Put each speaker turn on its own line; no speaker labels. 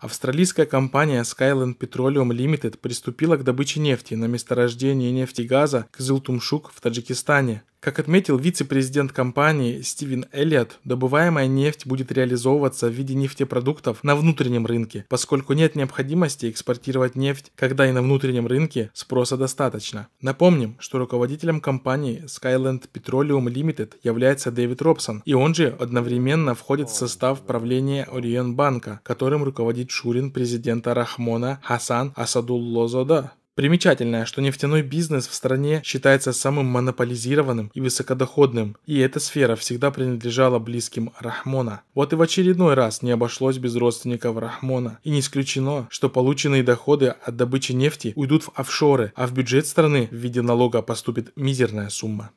Австралийская компания Skyland Petroleum Limited приступила к добыче нефти на месторождении нефтегаза Кызылтумшук в Таджикистане. Как отметил вице-президент компании Стивен Эллиот, добываемая нефть будет реализовываться в виде нефтепродуктов на внутреннем рынке, поскольку нет необходимости экспортировать нефть, когда и на внутреннем рынке спроса достаточно. Напомним, что руководителем компании Skyland Petroleum Limited является Дэвид Робсон, и он же одновременно входит в состав правления Ориен Банка, которым руководит Шурин президента Рахмона Хасан Асадуллозода. Примечательно, что нефтяной бизнес в стране считается самым монополизированным и высокодоходным, и эта сфера всегда принадлежала близким Рахмона. Вот и в очередной раз не обошлось без родственников Рахмона. И не исключено, что полученные доходы от добычи нефти уйдут в офшоры, а в бюджет страны в виде налога поступит мизерная сумма.